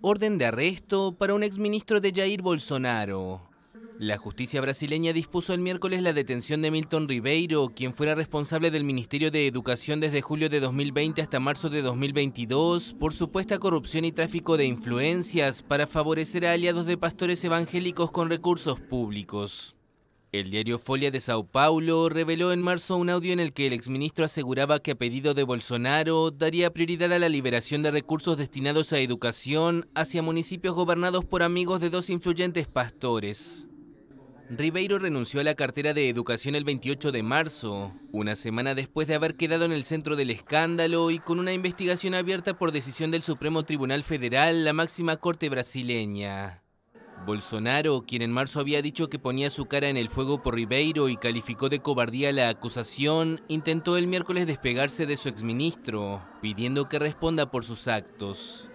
Orden de arresto para un exministro de Jair Bolsonaro. La justicia brasileña dispuso el miércoles la detención de Milton Ribeiro, quien fuera responsable del Ministerio de Educación desde julio de 2020 hasta marzo de 2022 por supuesta corrupción y tráfico de influencias para favorecer a aliados de pastores evangélicos con recursos públicos. El diario Folia de Sao Paulo reveló en marzo un audio en el que el exministro aseguraba que a pedido de Bolsonaro daría prioridad a la liberación de recursos destinados a educación hacia municipios gobernados por amigos de dos influyentes pastores. Ribeiro renunció a la cartera de educación el 28 de marzo, una semana después de haber quedado en el centro del escándalo y con una investigación abierta por decisión del Supremo Tribunal Federal, la máxima corte brasileña. Bolsonaro, quien en marzo había dicho que ponía su cara en el fuego por Ribeiro y calificó de cobardía la acusación, intentó el miércoles despegarse de su exministro, pidiendo que responda por sus actos.